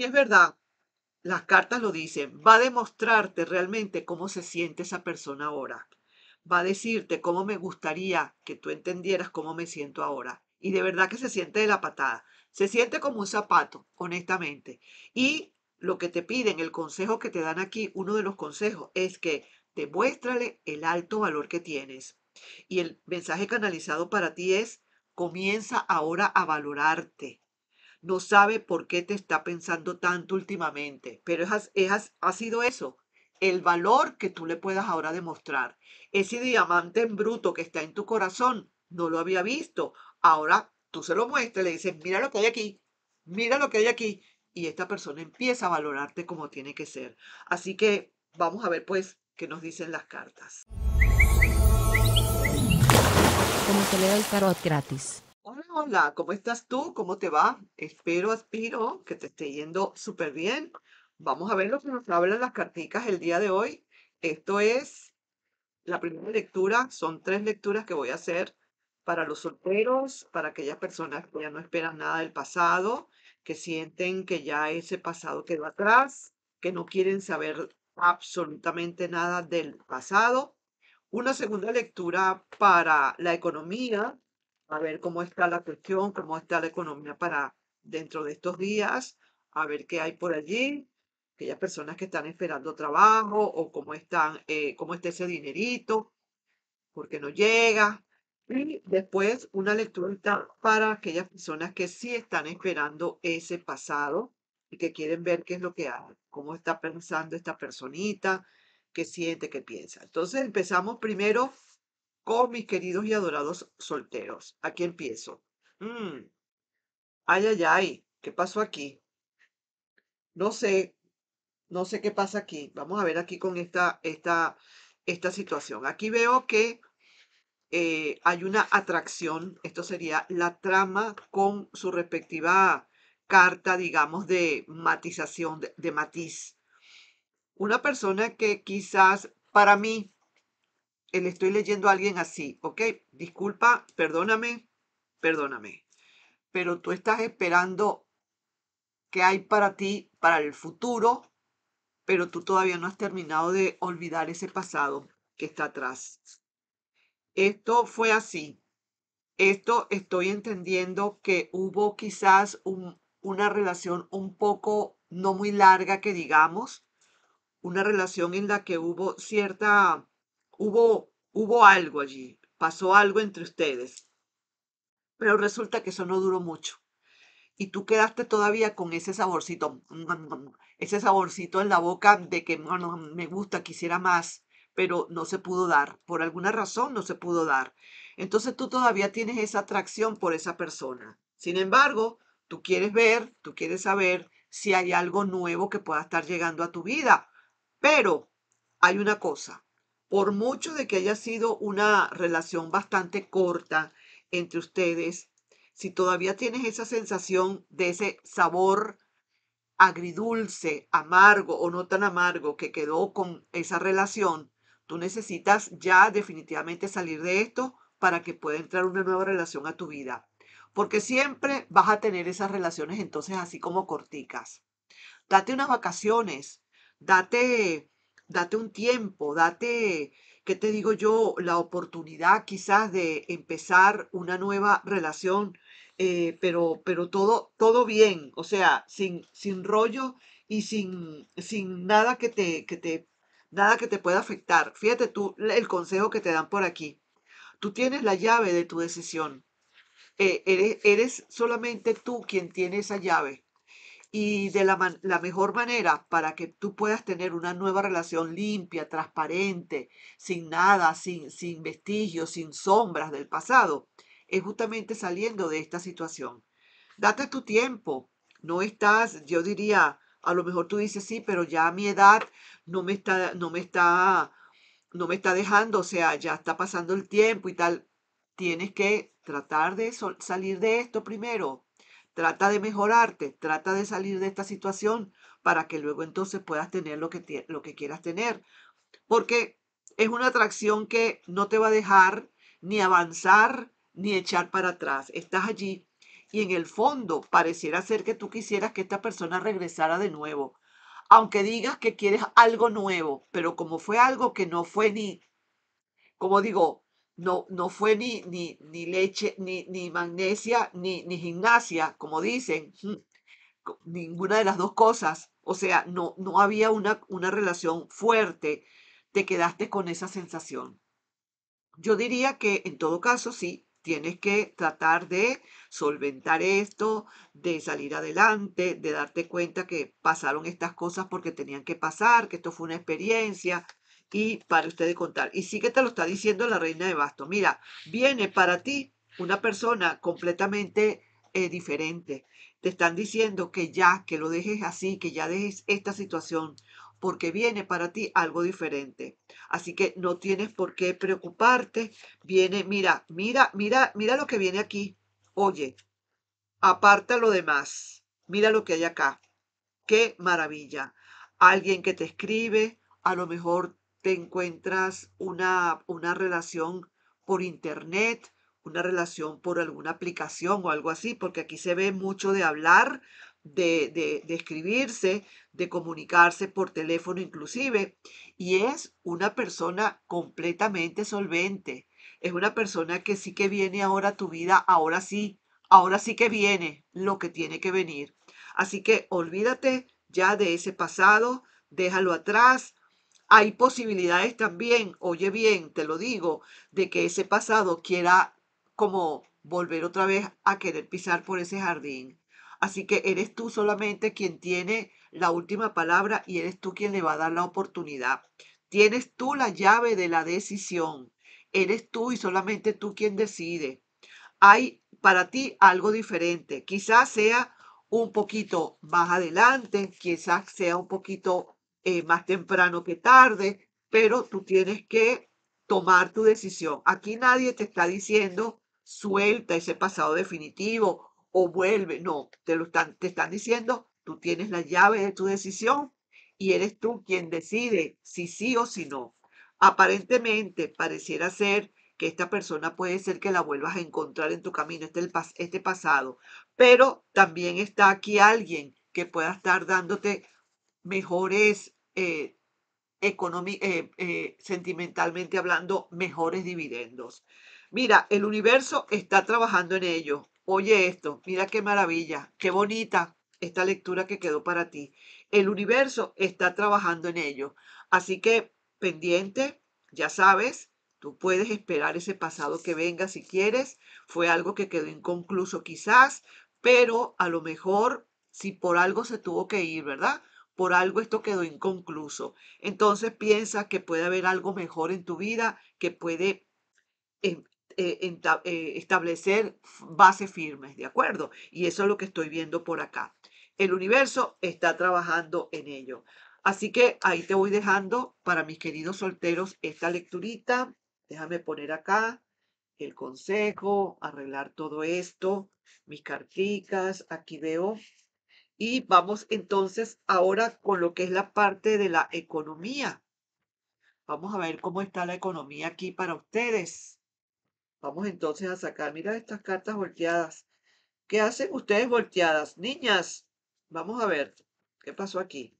Y es verdad, las cartas lo dicen, va a demostrarte realmente cómo se siente esa persona ahora. Va a decirte cómo me gustaría que tú entendieras cómo me siento ahora. Y de verdad que se siente de la patada. Se siente como un zapato, honestamente. Y lo que te piden, el consejo que te dan aquí, uno de los consejos es que demuéstrale el alto valor que tienes. Y el mensaje canalizado para ti es, comienza ahora a valorarte no sabe por qué te está pensando tanto últimamente, pero esas ha sido eso, el valor que tú le puedas ahora demostrar. Ese diamante en bruto que está en tu corazón, no lo había visto, ahora tú se lo muestras, le dices, mira lo que hay aquí, mira lo que hay aquí, y esta persona empieza a valorarte como tiene que ser. Así que vamos a ver pues qué nos dicen las cartas. Como se le da el tarot gratis hola, ¿cómo estás tú? ¿Cómo te va? Espero, aspiro que te esté yendo súper bien. Vamos a ver lo que nos hablan las carticas el día de hoy. Esto es la primera lectura, son tres lecturas que voy a hacer para los solteros, para aquellas personas que ya no esperan nada del pasado, que sienten que ya ese pasado quedó atrás, que no quieren saber absolutamente nada del pasado. Una segunda lectura para la economía, a ver cómo está la cuestión, cómo está la economía para dentro de estos días, a ver qué hay por allí, aquellas personas que están esperando trabajo o cómo están, eh, está ese dinerito, porque no llega. Y después una lectura para aquellas personas que sí están esperando ese pasado y que quieren ver qué es lo que hay, cómo está pensando esta personita, qué siente, qué piensa. Entonces empezamos primero con mis queridos y adorados solteros. Aquí empiezo. Mm. Ay, ay, ay, ¿qué pasó aquí? No sé, no sé qué pasa aquí. Vamos a ver aquí con esta, esta, esta situación. Aquí veo que eh, hay una atracción. Esto sería la trama con su respectiva carta, digamos, de matización, de matiz. Una persona que quizás para mí le estoy leyendo a alguien así, ¿ok? Disculpa, perdóname, perdóname. Pero tú estás esperando qué hay para ti, para el futuro, pero tú todavía no has terminado de olvidar ese pasado que está atrás. Esto fue así. Esto estoy entendiendo que hubo quizás una relación un poco no muy larga que digamos, una relación en la que hubo cierta hubo, hubo algo allí, pasó algo entre ustedes. Pero resulta que eso no duró mucho. Y tú quedaste todavía con ese saborcito, ese saborcito en la boca de que me gusta, quisiera más, pero no se pudo dar. Por alguna razón no se pudo dar. Entonces tú todavía tienes esa atracción por esa persona. Sin embargo, tú quieres ver, tú quieres saber si hay algo nuevo que pueda estar llegando a tu vida. Pero hay una cosa, por mucho de que haya sido una relación bastante corta entre ustedes, si todavía tienes esa sensación de ese sabor agridulce, amargo o no tan amargo que quedó con esa relación, tú necesitas ya definitivamente salir de esto para que pueda entrar una nueva relación a tu vida. Porque siempre vas a tener esas relaciones entonces así como corticas. Date unas vacaciones, date date un tiempo, date, ¿qué te digo yo? La oportunidad quizás de empezar una nueva relación, eh, pero, pero todo, todo bien, o sea, sin, sin rollo y sin, sin nada que te, que te, nada que te pueda afectar. Fíjate tú el consejo que te dan por aquí. Tú tienes la llave de tu decisión. Eh, eres, eres solamente tú quien tiene esa llave. Y de la, la, mejor manera para que tú puedas tener una nueva relación limpia, transparente, sin nada, sin, sin vestigios, sin sombras del pasado, es justamente saliendo de esta situación. Date tu tiempo. No estás, yo diría, a lo mejor tú dices, sí, pero ya a mi edad no me está, no me está, no me está dejando, o sea, ya está pasando el tiempo y tal. Tienes que tratar de salir de esto primero. Trata de mejorarte, trata de salir de esta situación para que luego entonces puedas tener lo que, lo que quieras tener. Porque es una atracción que no te va a dejar ni avanzar ni echar para atrás. Estás allí y en el fondo pareciera ser que tú quisieras que esta persona regresara de nuevo. Aunque digas que quieres algo nuevo, pero como fue algo que no fue ni, como digo, no, fue ni, ni, leche, ni, magnesia, ni, ni, gimnasia, como dicen, mm, ninguna de las dos cosas. O sea, no, había una, una relación fuerte, te quedaste con esa sensación. Yo diría que en todo caso sí, tienes que tratar de solventar esto, de salir adelante, de darte cuenta que pasaron estas cosas porque tenían que pasar, que esto fue una experiencia, y para ustedes contar. Y sí que te lo está diciendo la reina de basto. Mira, viene para ti una persona completamente eh, diferente. Te están diciendo que ya, que lo dejes así, que ya dejes esta situación, porque viene para ti algo diferente. Así que no tienes por qué preocuparte. Viene, mira, mira, mira, mira lo que viene aquí. Oye, aparta lo demás. Mira lo que hay acá. Qué maravilla. Alguien que te escribe, a lo mejor te encuentras una, relación por internet, una relación por alguna aplicación o algo así, porque aquí se ve mucho de hablar, de, de, escribirse, de comunicarse por teléfono inclusive, y es una persona completamente solvente. Es una persona que sí que viene ahora a tu vida, ahora sí, ahora sí que viene lo que tiene que venir. Así que olvídate ya de ese pasado, déjalo atrás, hay posibilidades también, oye bien, te lo digo, de que ese pasado quiera como volver otra vez a querer pisar por ese jardín. Así que eres tú solamente quien tiene la última palabra y eres tú quien le va a dar la oportunidad. Tienes tú la llave de la decisión. Eres tú y solamente tú quien decide. Hay para ti algo diferente. Quizás sea un poquito más adelante, quizás sea un poquito eh, más temprano que tarde, pero tú tienes que tomar tu decisión. Aquí nadie te está diciendo suelta ese pasado definitivo o vuelve, no, te lo están, te están diciendo, tú tienes la llave de tu decisión y eres tú quien decide si sí o si no. Aparentemente pareciera ser que esta persona puede ser que la vuelvas a encontrar en tu camino, este, este pasado, pero también está aquí alguien que pueda estar dándote mejores, eh, eh, eh, sentimentalmente hablando, mejores dividendos. Mira, el universo está trabajando en ello. Oye esto, mira qué maravilla, qué bonita esta lectura que quedó para ti. El universo está trabajando en ello. Así que pendiente, ya sabes, Tú puedes esperar ese pasado que venga si quieres. Fue algo que quedó inconcluso quizás, pero a lo mejor si por algo se tuvo que ir, ¿verdad? por algo esto quedó inconcluso. Entonces piensa que puede haber algo mejor en tu vida que puede em, eh, eh, establecer bases firmes, ¿de acuerdo? Y eso es lo que estoy viendo por acá. El universo está trabajando en ello. Así que ahí te voy dejando para mis queridos solteros esta lecturita. Déjame poner acá el consejo, arreglar todo esto, mis carticas. Aquí veo y vamos entonces ahora con lo que es la parte de la economía. Vamos a ver cómo está la economía aquí para ustedes. Vamos entonces a sacar, mira estas cartas volteadas. ¿Qué hacen ustedes volteadas? Niñas, vamos a ver qué pasó aquí.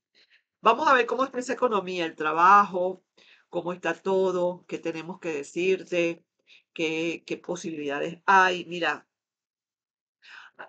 Vamos a ver cómo está esa economía, el trabajo, cómo está todo, qué tenemos que decirte, qué, qué posibilidades hay. Mira,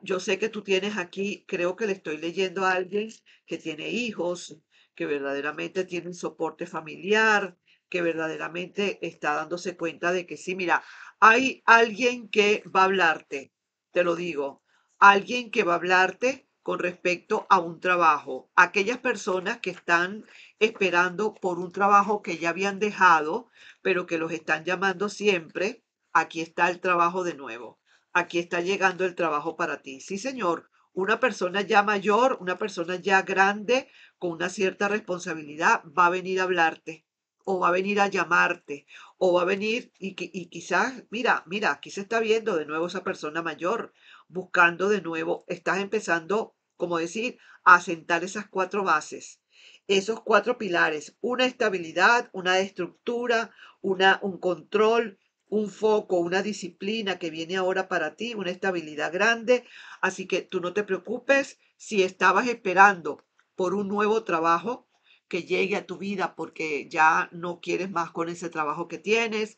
yo sé que tú tienes aquí, creo que le estoy leyendo a alguien que tiene hijos, que verdaderamente tiene un soporte familiar, que verdaderamente está dándose cuenta de que sí, mira, hay alguien que va a hablarte, te lo digo, alguien que va a hablarte con respecto a un trabajo. Aquellas personas que están esperando por un trabajo que ya habían dejado, pero que los están llamando siempre, aquí está el trabajo de nuevo aquí está llegando el trabajo para ti. Sí, señor, una persona ya mayor, una persona ya grande, con una cierta responsabilidad, va a venir a hablarte o va a venir a llamarte, o va a venir y, y, quizás, mira, mira, aquí se está viendo de nuevo esa persona mayor, buscando de nuevo, estás empezando, como decir, a sentar esas cuatro bases, esos cuatro pilares, una estabilidad, una estructura, una, un control, un foco, una disciplina que viene ahora para ti, una estabilidad grande. Así que tú no te preocupes si estabas esperando por un nuevo trabajo que llegue a tu vida porque ya no quieres más con ese trabajo que tienes.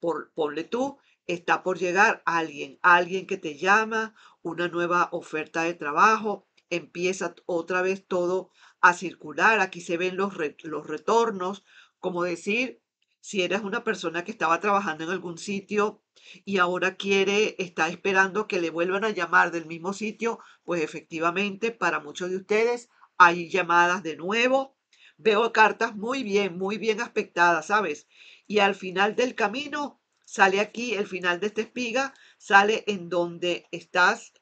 Por, ponle tú, está por llegar alguien, alguien que te llama, una nueva oferta de trabajo, empieza otra vez todo a circular. Aquí se ven los, los retornos, como decir, si eres una persona que estaba trabajando en algún sitio y ahora quiere, está esperando que le vuelvan a llamar del mismo sitio, pues efectivamente para muchos de ustedes hay llamadas de nuevo. Veo cartas muy bien, muy bien aspectadas, ¿sabes? Y al final del camino sale aquí, el final de esta espiga, sale en donde estás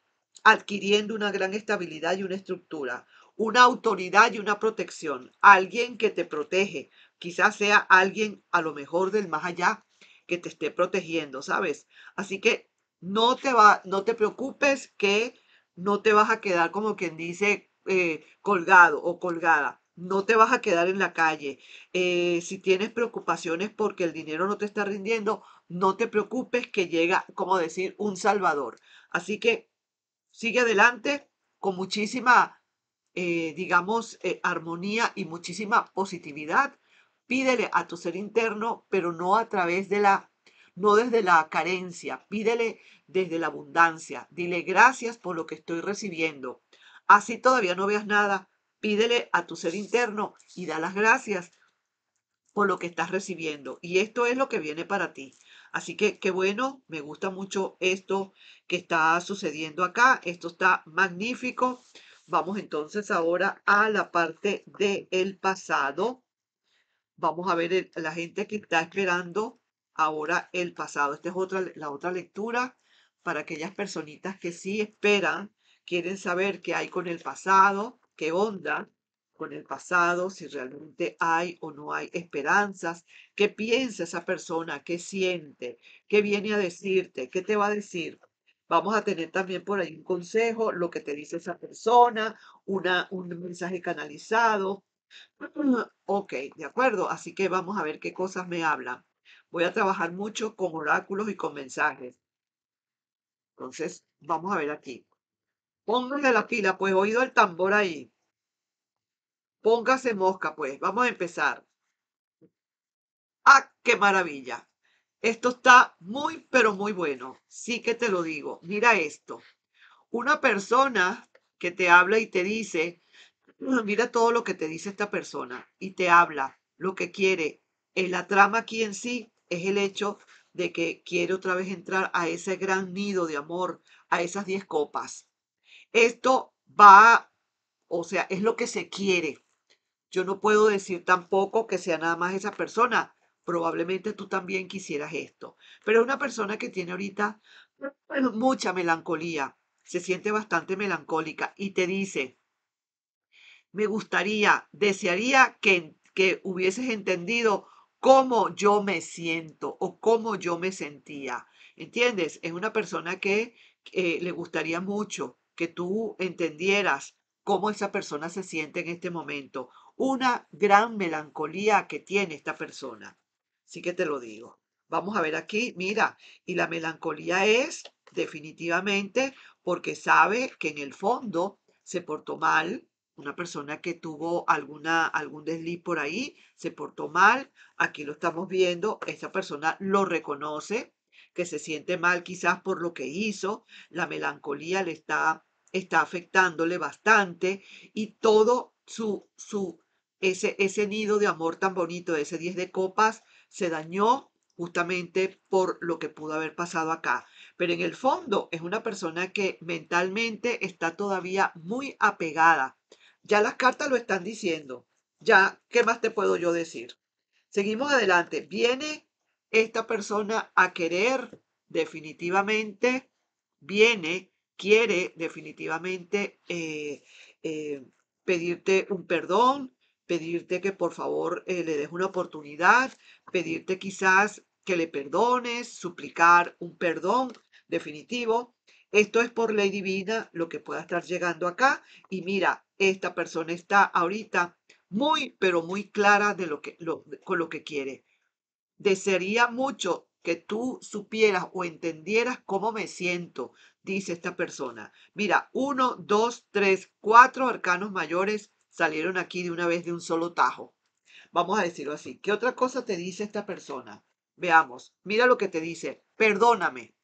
adquiriendo una gran estabilidad y una estructura, una autoridad y una protección, alguien que te protege, quizás sea alguien a lo mejor del más allá que te esté protegiendo, ¿sabes? Así que no te va, no te preocupes que no te vas a quedar como quien dice eh, colgado o colgada. No te vas a quedar en la calle. Eh, si tienes preocupaciones porque el dinero no te está rindiendo, no te preocupes que llega, como decir, un salvador. Así que sigue adelante con muchísima, eh, digamos, eh, armonía y muchísima positividad. Pídele a tu ser interno, pero no a través de la, no desde la carencia, pídele desde la abundancia. Dile gracias por lo que estoy recibiendo. Así todavía no veas nada, pídele a tu ser interno y da las gracias por lo que estás recibiendo. Y esto es lo que viene para ti. Así que qué bueno, me gusta mucho esto que está sucediendo acá. Esto está magnífico. Vamos entonces ahora a la parte del pasado. Vamos a ver la gente que está esperando ahora el pasado. Esta es otra, la otra lectura para aquellas personitas que sí esperan, quieren saber qué hay con el pasado, qué onda con el pasado, si realmente hay o no hay esperanzas, qué piensa esa persona, qué siente, qué viene a decirte, qué te va a decir. Vamos a tener también por ahí un consejo, lo que te dice esa persona, una, un mensaje canalizado. Ok, de acuerdo, así que vamos a ver qué cosas me hablan. Voy a trabajar mucho con oráculos y con mensajes. Entonces, vamos a ver aquí. Póngale la fila, pues oído el tambor ahí. Póngase mosca, pues. Vamos a empezar. ¡Ah, qué maravilla! Esto está muy, pero muy bueno. Sí que te lo digo. Mira esto. Una persona que te habla y te dice, mira todo lo que te dice esta persona y te habla lo que quiere. En la trama aquí en sí es el hecho de que quiere otra vez entrar a ese gran nido de amor, a esas diez copas. Esto va, o sea, es lo que se quiere. Yo no puedo decir tampoco que sea nada más esa persona. Probablemente tú también quisieras esto. Pero es una persona que tiene ahorita mucha melancolía, se siente bastante melancólica y te dice, me gustaría, desearía que, que hubieses entendido cómo yo me siento o cómo yo me sentía. ¿Entiendes? Es una persona que eh, le gustaría mucho que tú entendieras cómo esa persona se siente en este momento una gran melancolía que tiene esta persona. Así que te lo digo. Vamos a ver aquí, mira, y la melancolía es definitivamente porque sabe que en el fondo se portó mal, una persona que tuvo alguna, algún desliz por ahí, se portó mal, aquí lo estamos viendo, Esta persona lo reconoce, que se siente mal quizás por lo que hizo, la melancolía le está, está afectándole bastante y todo su, su ese, nido de amor tan bonito, ese 10 de copas, se dañó justamente por lo que pudo haber pasado acá. Pero en el fondo es una persona que mentalmente está todavía muy apegada. Ya las cartas lo están diciendo. Ya, ¿qué más te puedo yo decir? Seguimos adelante. Viene esta persona a querer definitivamente, viene, quiere definitivamente eh, eh, pedirte un perdón, pedirte que por favor eh, le des una oportunidad, pedirte quizás que le perdones, suplicar un perdón definitivo. Esto es por ley divina lo que pueda estar llegando acá. Y mira, esta persona está ahorita muy, pero muy clara de lo que, con lo que quiere. Desearía mucho que tú supieras o entendieras cómo me siento, dice esta persona. Mira, uno, dos, tres, cuatro arcanos mayores salieron aquí de una vez de un solo tajo. Vamos a decirlo así. ¿Qué otra cosa te dice esta persona? Veamos, mira lo que te dice. Perdóname.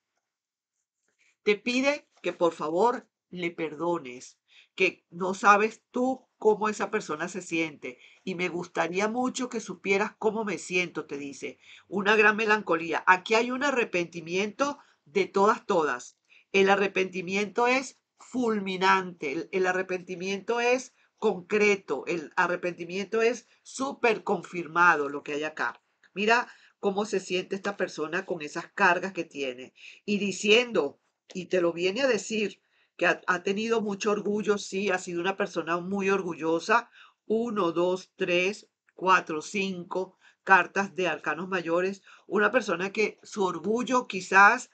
Te pide que por favor le perdones, que no sabes tú cómo esa persona se siente. Y me gustaría mucho que supieras cómo me siento, te dice. Una gran melancolía. Aquí hay un arrepentimiento de todas, todas. El arrepentimiento es fulminante. El, el arrepentimiento es concreto. El arrepentimiento es súper confirmado lo que hay acá. Mira cómo se siente esta persona con esas cargas que tiene. Y diciendo, y te lo viene a decir, que ha, tenido mucho orgullo, sí, ha sido una persona muy orgullosa. Uno, dos, tres, cuatro, cinco cartas de arcanos mayores. Una persona que su orgullo quizás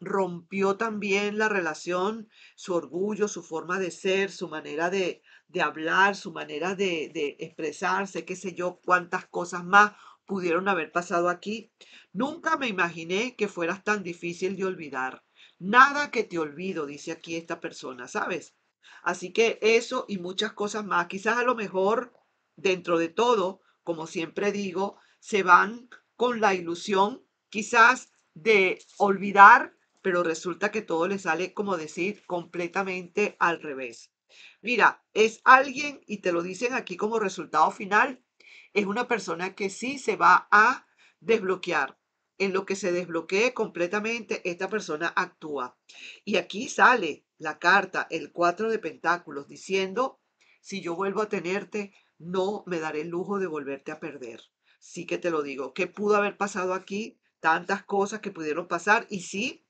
rompió también la relación, su orgullo, su forma de ser, su manera de de hablar, su manera de, de expresarse, qué sé yo, cuántas cosas más pudieron haber pasado aquí. Nunca me imaginé que fueras tan difícil de olvidar. Nada que te olvido, dice aquí esta persona, ¿sabes? Así que eso y muchas cosas más, quizás a lo mejor dentro de todo, como siempre digo, se van con la ilusión quizás de olvidar, pero resulta que todo le sale, como decir, completamente al revés. Mira, es alguien, y te lo dicen aquí como resultado final, es una persona que sí se va a desbloquear. En lo que se desbloquee completamente, esta persona actúa. Y aquí sale la carta, el cuatro de Pentáculos, diciendo, si yo vuelvo a tenerte, no me daré el lujo de volverte a perder. Sí que te lo digo, ¿qué pudo haber pasado aquí? Tantas cosas que pudieron pasar y sí,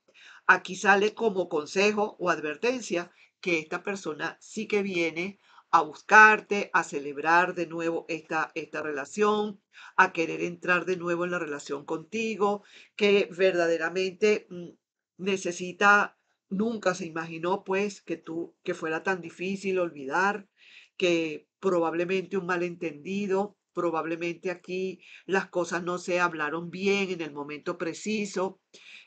aquí sale como consejo o advertencia que esta persona sí que viene a buscarte, a celebrar de nuevo esta, esta relación, a querer entrar de nuevo en la relación contigo, que verdaderamente mm, necesita, nunca se imaginó pues que tú, que fuera tan difícil olvidar, que probablemente un malentendido, probablemente aquí las cosas no se hablaron bien en el momento preciso,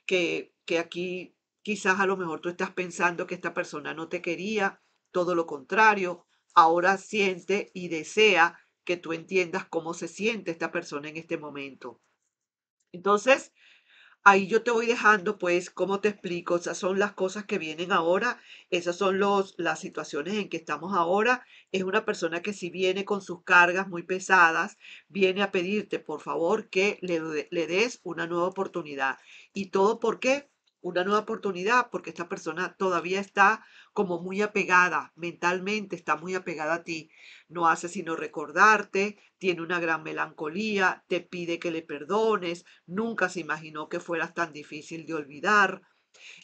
que, que aquí Quizás a lo mejor tú estás pensando que esta persona no te quería, todo lo contrario, ahora siente y desea que tú entiendas cómo se siente esta persona en este momento. Entonces, ahí yo te voy dejando, pues, cómo te explico, esas son las cosas que vienen ahora, esas son las situaciones en que estamos ahora. Es una persona que si viene con sus cargas muy pesadas, viene a pedirte, por favor, que le, le des una nueva oportunidad. ¿Y todo por qué? una nueva oportunidad porque esta persona todavía está como muy apegada mentalmente, está muy apegada a ti. No hace sino recordarte, tiene una gran melancolía, te pide que le perdones, nunca se imaginó que fueras tan difícil de olvidar.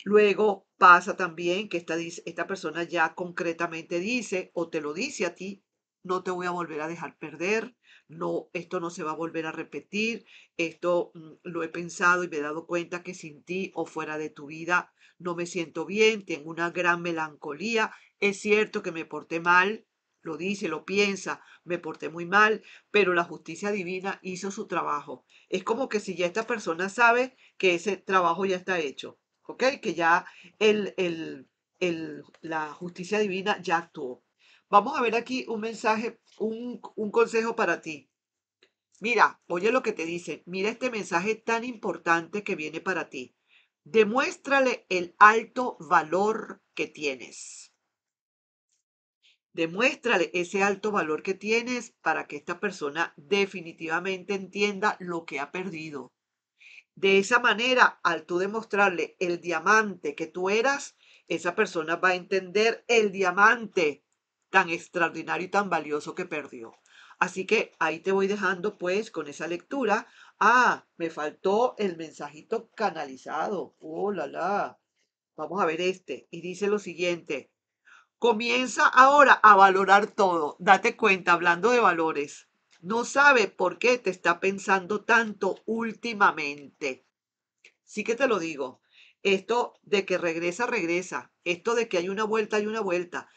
Luego pasa también que esta, esta persona ya concretamente dice o te lo dice a ti, no te voy a volver a dejar perder no, esto no se va a volver a repetir, esto mm, lo he pensado y me he dado cuenta que sin ti o fuera de tu vida no me siento bien, tengo una gran melancolía, es cierto que me porté mal, lo dice, lo piensa, me porté muy mal, pero la justicia divina hizo su trabajo. Es como que si ya esta persona sabe que ese trabajo ya está hecho, ¿ok? Que ya el, el, la justicia divina ya actuó. Vamos a ver aquí un mensaje, un, consejo para ti. Mira, oye lo que te dice. Mira este mensaje tan importante que viene para ti. Demuéstrale el alto valor que tienes. Demuéstrale ese alto valor que tienes para que esta persona definitivamente entienda lo que ha perdido. De esa manera, al tú demostrarle el diamante que tú eras, esa persona va a entender el diamante tan extraordinario y tan valioso que perdió. Así que ahí te voy dejando pues con esa lectura. Ah, me faltó el mensajito canalizado. Oh, la, la. Vamos a ver este. Y dice lo siguiente. Comienza ahora a valorar todo. Date cuenta, hablando de valores. No sabe por qué te está pensando tanto últimamente. Sí que te lo digo. Esto de que regresa, regresa. Esto de que hay una vuelta, hay una vuelta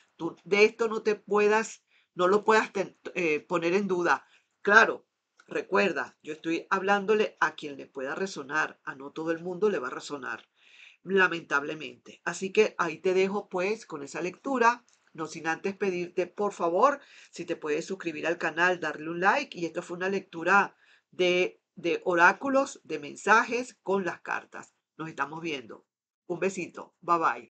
de esto no te puedas, no lo puedas eh, poner en duda. Claro, recuerda, yo estoy hablándole a quien le pueda resonar, a no todo el mundo le va a resonar, lamentablemente. Así que ahí te dejo pues con esa lectura. No sin antes pedirte, por favor, si te puedes suscribir al canal, darle un like. Y esta fue una lectura de, de oráculos, de mensajes con las cartas. Nos estamos viendo. Un besito. Bye bye.